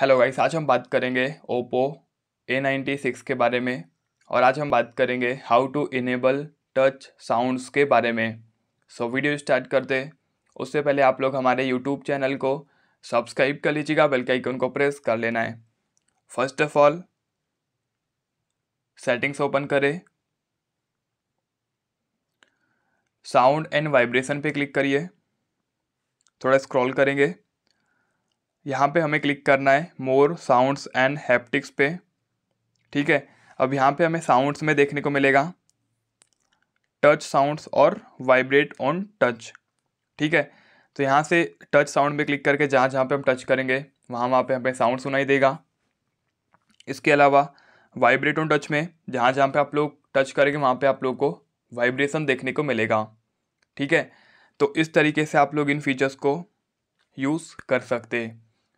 hello guys आज हम बात करेंगे ओप्पो ए नाइन्टी सिक्स के बारे में और आज हम बात करेंगे how to enable touch sounds के बारे में सो so, वीडियो स्टार्ट करते उससे पहले आप लोग हमारे यूट्यूब चैनल को सब्सक्राइब कर लीजिएगा बेल के आइकन को प्रेस कर लेना है first of all settings open करें साउंड एंड वाइब्रेशन पे क्लिक करिए थोड़ा स्क्रॉल करेंगे यहाँ पे हमें क्लिक करना है मोर साउंड्स एंड हैप्टिक्स पे ठीक है अब यहाँ पे हमें साउंड्स में देखने को मिलेगा टच साउंड्स और वाइब्रेट ऑन टच ठीक है तो यहाँ से टच साउंड में क्लिक करके जहाँ जहाँ पे हम टच करेंगे वहाँ वहाँ पे हमें साउंड सुनाई देगा इसके अलावा वाइब्रेट ऑन टच में जहाँ जहाँ पे आप लोग टच करेंगे वहाँ पे आप लोग को वाइब्रेशन देखने को मिलेगा ठीक है तो इस तरीके से आप लोग इन फीचर्स को यूज़ कर सकते हैं